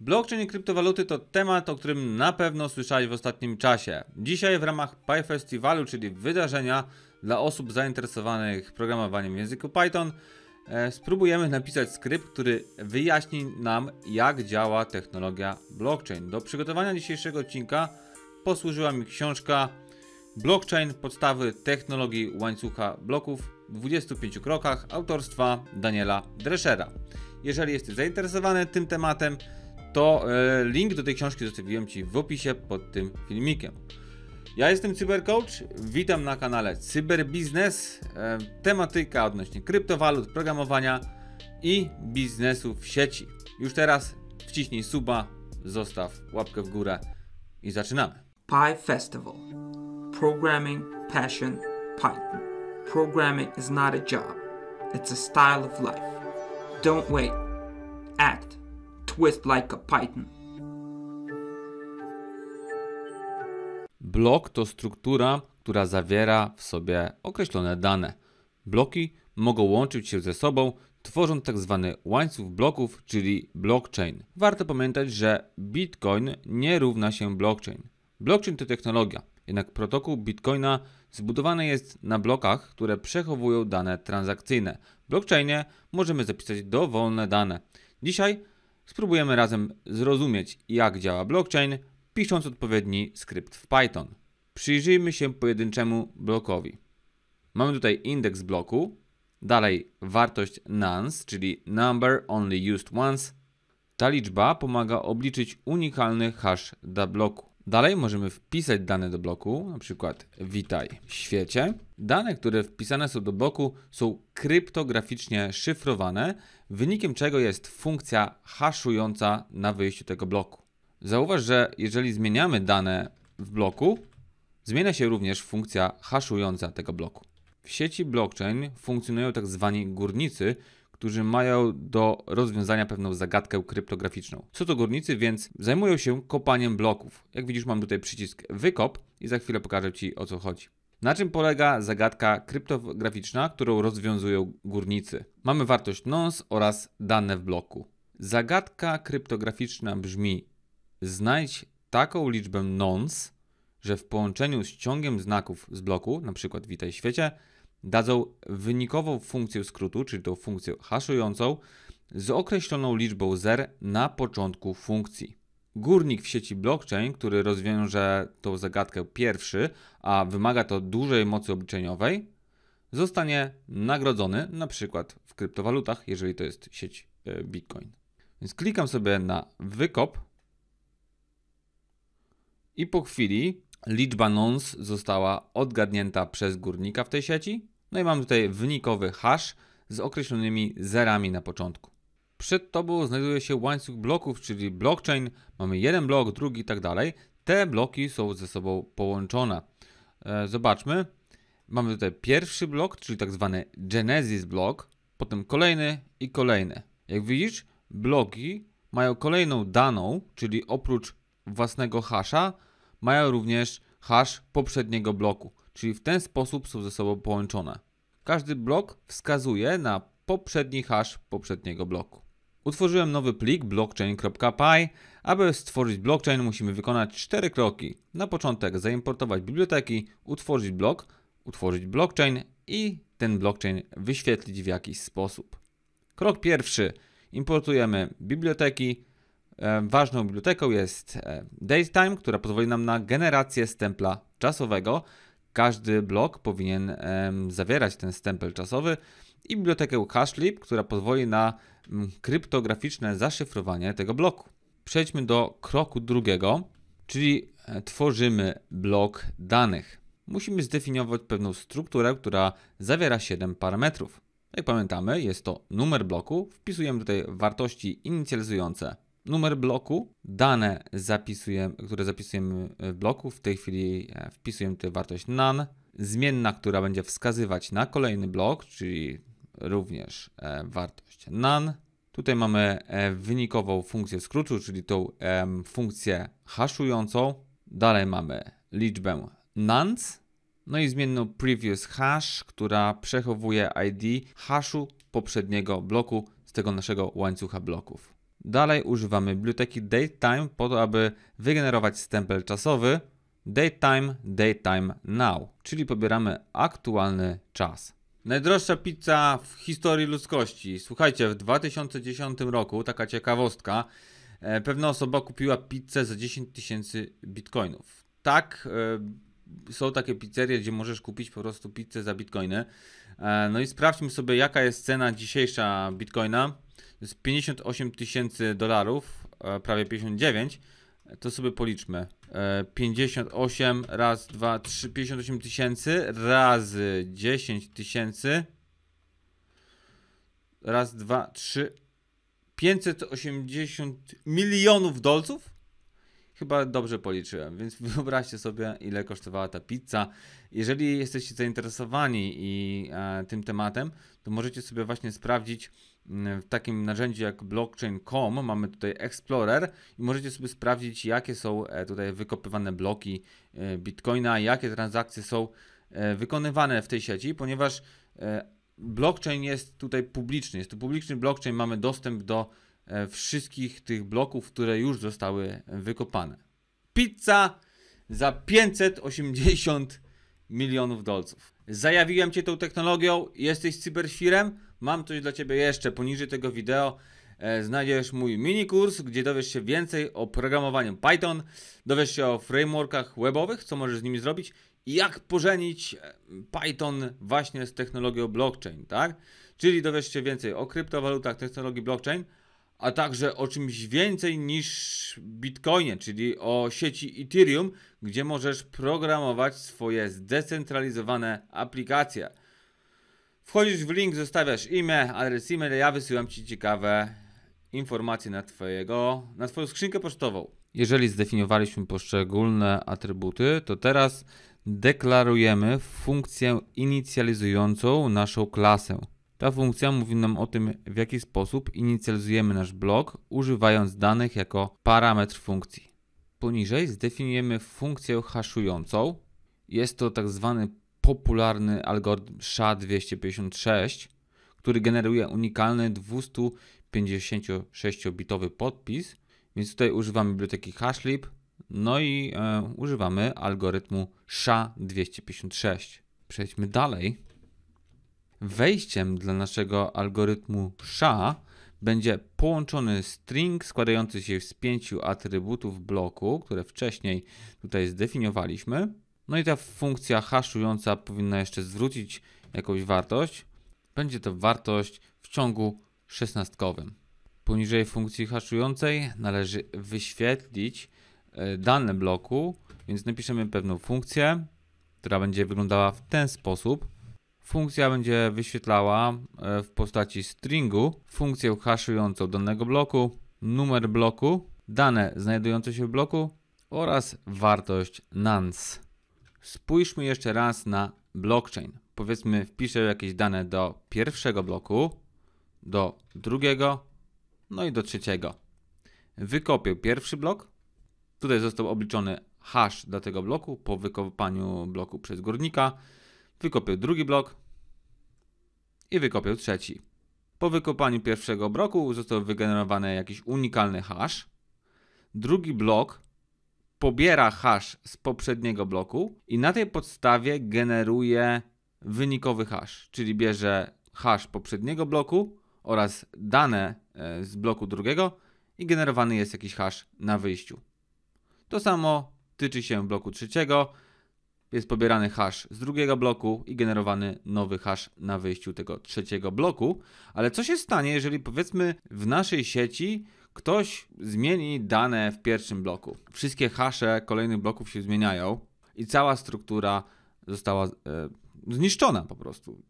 Blockchain i kryptowaluty to temat, o którym na pewno słyszałeś w ostatnim czasie. Dzisiaj w ramach Pi czyli wydarzenia dla osób zainteresowanych programowaniem w języku Python, e, spróbujemy napisać skrypt, który wyjaśni nam, jak działa technologia blockchain. Do przygotowania dzisiejszego odcinka posłużyła mi książka Blockchain podstawy technologii łańcucha bloków w 25 krokach autorstwa Daniela Dreschera. Jeżeli jesteś zainteresowany tym tematem, to e, link do tej książki zostawiłem Ci w opisie pod tym filmikiem. Ja jestem Cybercoach, witam na kanale Cyberbiznes, e, tematyka odnośnie kryptowalut, programowania i biznesu w sieci. Już teraz wciśnij suba, zostaw łapkę w górę i zaczynamy. Pi Festival. Programming, passion, Python. Programming is not a job, it's a style of life. Don't wait. Act twist like a python. Blok to struktura, która zawiera w sobie określone dane. Bloki mogą łączyć się ze sobą, tworząc tzw. Tak łańcuch bloków, czyli blockchain. Warto pamiętać, że Bitcoin nie równa się blockchain. Blockchain to technologia, jednak protokół Bitcoina zbudowany jest na blokach, które przechowują dane transakcyjne. W blockchainie możemy zapisać dowolne dane. Dzisiaj Spróbujemy razem zrozumieć, jak działa blockchain, pisząc odpowiedni skrypt w Python. Przyjrzyjmy się pojedynczemu blokowi. Mamy tutaj indeks bloku, dalej wartość nonce, czyli number only used once. Ta liczba pomaga obliczyć unikalny hash dla bloku. Dalej możemy wpisać dane do bloku, na przykład witaj w świecie. Dane, które wpisane są do bloku są kryptograficznie szyfrowane, wynikiem czego jest funkcja haszująca na wyjściu tego bloku. Zauważ, że jeżeli zmieniamy dane w bloku, zmienia się również funkcja haszująca tego bloku. W sieci blockchain funkcjonują tak zwani górnicy, którzy mają do rozwiązania pewną zagadkę kryptograficzną. Są to górnicy, więc zajmują się kopaniem bloków. Jak widzisz, mam tutaj przycisk wykop i za chwilę pokażę Ci o co chodzi. Na czym polega zagadka kryptograficzna, którą rozwiązują górnicy? Mamy wartość nonce oraz dane w bloku. Zagadka kryptograficzna brzmi: znajdź taką liczbę nonce, że w połączeniu z ciągiem znaków z bloku, np. witaj świecie, dadzą wynikową funkcję skrótu, czyli tą funkcję haszującą, z określoną liczbą zer na początku funkcji. Górnik w sieci blockchain, który rozwiąże tą zagadkę pierwszy, a wymaga to dużej mocy obliczeniowej, zostanie nagrodzony na przykład w kryptowalutach, jeżeli to jest sieć e, Bitcoin. Więc klikam sobie na wykop i po chwili Liczba nonce została odgadnięta przez górnika w tej sieci. No i mamy tutaj wynikowy hash z określonymi zerami na początku. Przed tobą znajduje się łańcuch bloków, czyli blockchain. Mamy jeden blok, drugi i tak dalej. Te bloki są ze sobą połączone. E, zobaczmy. Mamy tutaj pierwszy blok, czyli tak zwany Genesis blok, potem kolejny i kolejny. Jak widzisz, bloki mają kolejną daną, czyli oprócz własnego hasza, mają również hash poprzedniego bloku, czyli w ten sposób są ze sobą połączone. Każdy blok wskazuje na poprzedni hash poprzedniego bloku. Utworzyłem nowy plik blockchain.py. Aby stworzyć blockchain musimy wykonać cztery kroki. Na początek zaimportować biblioteki, utworzyć blok, utworzyć blockchain i ten blockchain wyświetlić w jakiś sposób. Krok pierwszy. Importujemy biblioteki, E, ważną biblioteką jest e, DateTime, która pozwoli nam na generację stempla czasowego. Każdy blok powinien zawierać ten stempel czasowy i bibliotekę Hashlib, która pozwoli na kryptograficzne zaszyfrowanie tego bloku. Przejdźmy do kroku drugiego, czyli e, tworzymy blok danych. Musimy zdefiniować pewną strukturę, która zawiera 7 parametrów. Jak pamiętamy, jest to numer bloku, wpisujemy tutaj wartości inicjalizujące numer bloku, dane, zapisujemy, które zapisujemy w bloku. W tej chwili e, wpisujemy tutaj wartość none, zmienna, która będzie wskazywać na kolejny blok, czyli również e, wartość none. Tutaj mamy e, wynikową funkcję skrótu, czyli tą funkcję haszującą. Dalej mamy liczbę nans, no i zmienną previous hash, która przechowuje ID haszu poprzedniego bloku z tego naszego łańcucha bloków. Dalej używamy biblioteki DateTime po to, aby wygenerować stempel czasowy DateTime, DateTime Now, czyli pobieramy aktualny czas. Najdroższa pizza w historii ludzkości. Słuchajcie, w 2010 roku, taka ciekawostka, e, pewna osoba kupiła pizzę za 10 tysięcy bitcoinów. Tak, e, są takie pizzerie, gdzie możesz kupić po prostu pizzę za bitcoiny. E, no i sprawdźmy sobie, jaka jest cena dzisiejsza bitcoina to jest 58 tysięcy dolarów, e, prawie 59, to sobie policzmy. 58 e, raz, 2, 3, 58 tysięcy razy 10 tysięcy. Raz, 2, 3, 580 milionów dolców? Chyba dobrze policzyłem, więc wyobraźcie sobie, ile kosztowała ta pizza. Jeżeli jesteście zainteresowani i, e, tym tematem, to możecie sobie właśnie sprawdzić w takim narzędziu jak blockchain.com mamy tutaj Explorer i możecie sobie sprawdzić, jakie są e, tutaj wykopywane bloki e, Bitcoina, jakie transakcje są e, wykonywane w tej sieci, ponieważ blockchain jest tutaj publiczny. Jest to publiczny blockchain, mamy dostęp do wszystkich tych bloków, które już zostały wykopane. Pizza za 580 milionów dolców zajawiłem cię tą technologią, jesteś cyberświrem, mam coś dla ciebie jeszcze. Poniżej tego wideo e, znajdziesz mój mini kurs, gdzie dowiesz się więcej o programowaniu Python, dowiesz się o frameworkach webowych, co możesz z nimi zrobić i jak pożenić e, Python właśnie z technologią blockchain, tak? Czyli dowiesz się więcej o kryptowalutach, technologii blockchain, a także o czymś więcej niż Bitcoinie, czyli o sieci Ethereum, gdzie możesz programować swoje zdecentralizowane aplikacje. Wchodzisz w link, zostawiasz imię, adres e-mail, ja wysyłam Ci ciekawe informacje na, twojego, na Twoją skrzynkę pocztową. Jeżeli zdefiniowaliśmy poszczególne atrybuty, to teraz deklarujemy funkcję inicjalizującą naszą klasę. Ta funkcja mówi nam o tym, w jaki sposób inicjalizujemy nasz blok, używając danych jako parametr funkcji. Poniżej zdefiniujemy funkcję haszującą. Jest to tak zwany popularny algorytm SHA-256, który generuje unikalny 256-bitowy podpis, więc tutaj używamy biblioteki hashlib, no i e, używamy algorytmu SHA-256. Przejdźmy dalej. Wejściem dla naszego algorytmu SHA będzie połączony string składający się z pięciu atrybutów bloku, które wcześniej tutaj zdefiniowaliśmy. No i ta funkcja haszująca powinna jeszcze zwrócić jakąś wartość. Będzie to wartość w ciągu szesnastkowym. Poniżej funkcji haszującej należy wyświetlić e, dane bloku, więc napiszemy pewną funkcję, która będzie wyglądała w ten sposób. Funkcja będzie wyświetlała e, w postaci stringu funkcję haszującą danego bloku, numer bloku, dane znajdujące się w bloku oraz wartość nonce. Spójrzmy jeszcze raz na blockchain. Powiedzmy, wpiszę jakieś dane do pierwszego bloku, do drugiego, no i do trzeciego. Wykopię pierwszy blok. Tutaj został obliczony hash dla tego bloku po wykopaniu bloku przez górnika wykopił drugi blok i wykopił trzeci. Po wykopaniu pierwszego bloku został wygenerowany jakiś unikalny hash. Drugi blok pobiera hash z poprzedniego bloku i na tej podstawie generuje wynikowy hash, czyli bierze hash poprzedniego bloku oraz dane e, z bloku drugiego i generowany jest jakiś hash na wyjściu. To samo tyczy się bloku trzeciego jest pobierany hash z drugiego bloku i generowany nowy hash na wyjściu tego trzeciego bloku. Ale co się stanie, jeżeli powiedzmy w naszej sieci ktoś zmieni dane w pierwszym bloku? Wszystkie hasze kolejnych bloków się zmieniają i cała struktura została e, zniszczona po prostu.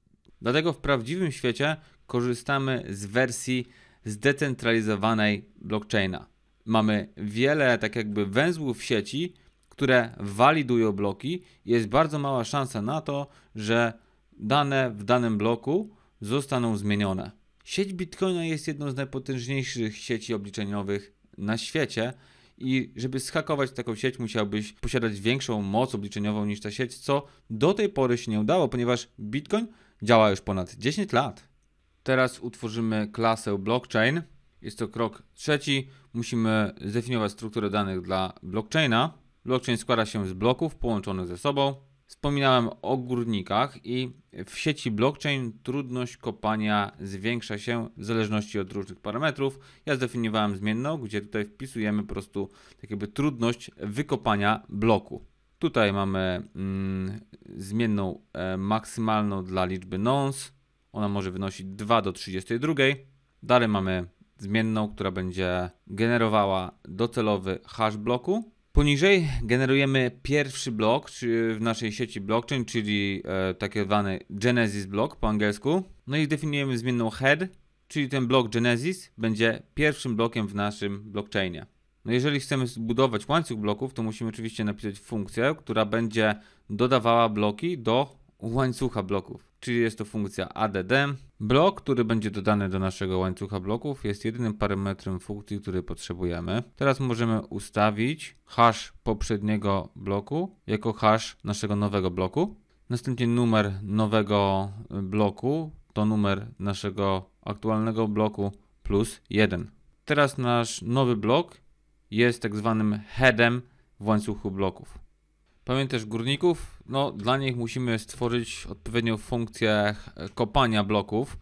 Dlatego w prawdziwym świecie korzystamy z wersji zdecentralizowanej blockchaina. Mamy wiele tak jakby węzłów sieci, które walidują bloki, jest bardzo mała szansa na to, że dane w danym bloku zostaną zmienione. Sieć Bitcoina jest jedną z najpotężniejszych sieci obliczeniowych na świecie i żeby schakować taką sieć musiałbyś posiadać większą moc obliczeniową niż ta sieć, co do tej pory się nie udało, ponieważ Bitcoin działa już ponad 10 lat. Teraz utworzymy klasę blockchain. Jest to krok trzeci. Musimy zdefiniować strukturę danych dla blockchaina. Blockchain składa się z bloków połączonych ze sobą. Wspominałem o górnikach i w sieci blockchain trudność kopania zwiększa się w zależności od różnych parametrów. Ja zdefiniowałem zmienną, gdzie tutaj wpisujemy po prostu tak jakby trudność wykopania bloku. Tutaj mamy mm, zmienną e, maksymalną dla liczby nonce. Ona może wynosić 2 do 32. Dalej mamy zmienną, która będzie generowała docelowy hash bloku Poniżej generujemy pierwszy blok w naszej sieci blockchain, czyli taki e, tak zwany Genesis block po angielsku. No i definiujemy zmienną head, czyli ten blok Genesis będzie pierwszym blokiem w naszym blockchainie. No jeżeli chcemy zbudować łańcuch bloków, to musimy oczywiście napisać funkcję, która będzie dodawała bloki do łańcucha bloków, czyli jest to funkcja ADD. Blok, który będzie dodany do naszego łańcucha bloków jest jedynym parametrem funkcji, który potrzebujemy. Teraz możemy ustawić hash poprzedniego bloku jako hash naszego nowego bloku. Następnie numer nowego bloku to numer naszego aktualnego bloku plus 1. Teraz nasz nowy blok jest tak zwanym headem w łańcuchu bloków. Pamiętasz górników? No, dla nich musimy stworzyć odpowiednią funkcję kopania bloków.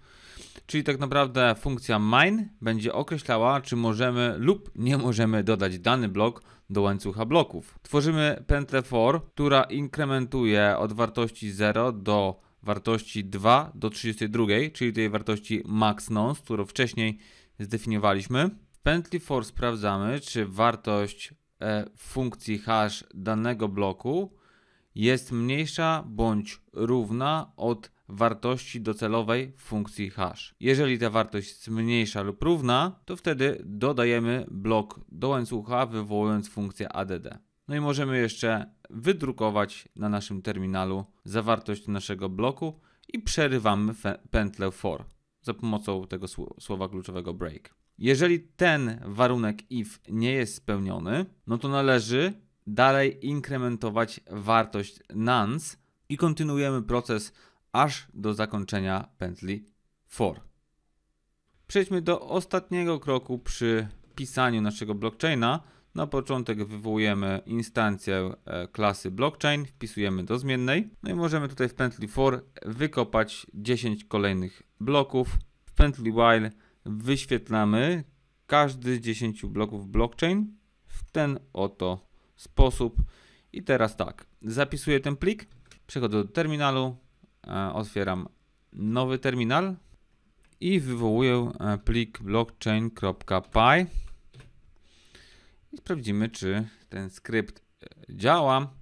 Czyli tak naprawdę funkcja mine będzie określała, czy możemy lub nie możemy dodać dany blok do łańcucha bloków. Tworzymy pętlę for, która inkrementuje od wartości 0 do wartości 2 do 32, czyli tej wartości max nonce, którą wcześniej zdefiniowaliśmy. W pętli for sprawdzamy, czy wartość E, funkcji hash danego bloku jest mniejsza bądź równa od wartości docelowej funkcji hash. Jeżeli ta wartość jest mniejsza lub równa, to wtedy dodajemy blok do łańcucha, wywołując funkcję add. No i możemy jeszcze wydrukować na naszym terminalu zawartość naszego bloku i przerywamy pętlę for za pomocą tego słowa kluczowego break. Jeżeli ten warunek if nie jest spełniony, no to należy dalej inkrementować wartość nans i kontynuujemy proces aż do zakończenia pętli for. Przejdźmy do ostatniego kroku przy pisaniu naszego blockchaina. Na początek wywołujemy instancję e, klasy blockchain, wpisujemy do zmiennej. No i możemy tutaj w pętli for wykopać 10 kolejnych bloków. W pętli while wyświetlamy każdy z 10 bloków blockchain w ten oto sposób. I teraz tak, zapisuję ten plik, przechodzę do terminalu, e, otwieram nowy terminal i wywołuję e, plik blockchain.py i sprawdzimy, czy ten skrypt e, działa.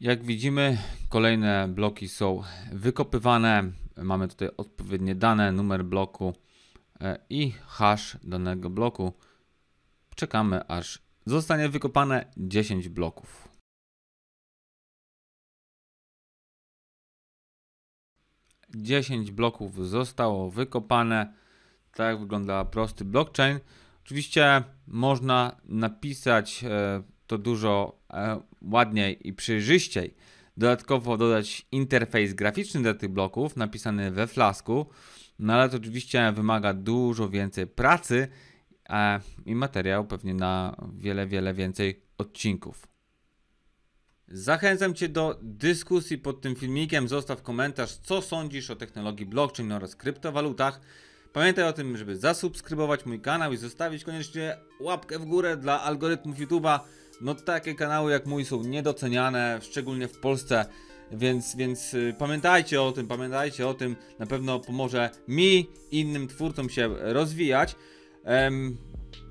Jak widzimy, kolejne bloki są wykopywane. Mamy tutaj odpowiednie dane, numer bloku, E, i hash danego bloku. Czekamy aż zostanie wykopane 10 bloków. Dziesięć bloków zostało wykopane. Tak wygląda prosty blockchain. Oczywiście można napisać e, to dużo e, ładniej i przejrzyściej. Dodatkowo dodać interfejs graficzny do tych bloków, napisany we flasku. No ale to oczywiście wymaga dużo więcej pracy e, i materiał pewnie na wiele, wiele więcej odcinków. Zachęcam Cię do dyskusji pod tym filmikiem. Zostaw komentarz, co sądzisz o technologii blockchain oraz kryptowalutach. Pamiętaj o tym, żeby zasubskrybować mój kanał i zostawić koniecznie łapkę w górę dla algorytmów YouTube'a. No takie kanały jak mój są niedoceniane, szczególnie w Polsce. Więc, więc y, pamiętajcie o tym, pamiętajcie o tym. Na pewno pomoże mi, innym twórcom się rozwijać. Um,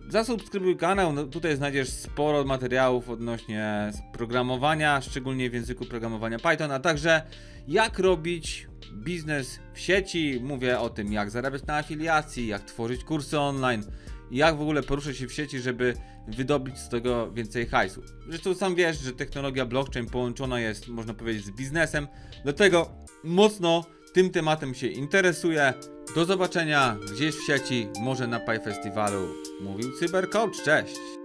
zasubskrybuj kanał, no, tutaj znajdziesz sporo materiałów odnośnie programowania, szczególnie w języku programowania Python, a także jak robić biznes w sieci. Mówię o tym, jak zarabiać na afiliacji, jak tworzyć kursy online jak w ogóle poruszać się w sieci, żeby wydobyć z tego więcej hajsu. Zresztą sam wiesz, że technologia blockchain połączona jest, można powiedzieć, z biznesem, dlatego mocno tym tematem się interesuję. Do zobaczenia gdzieś w sieci, może na Pi Festiwalu. Mówił Cybercoach, cześć!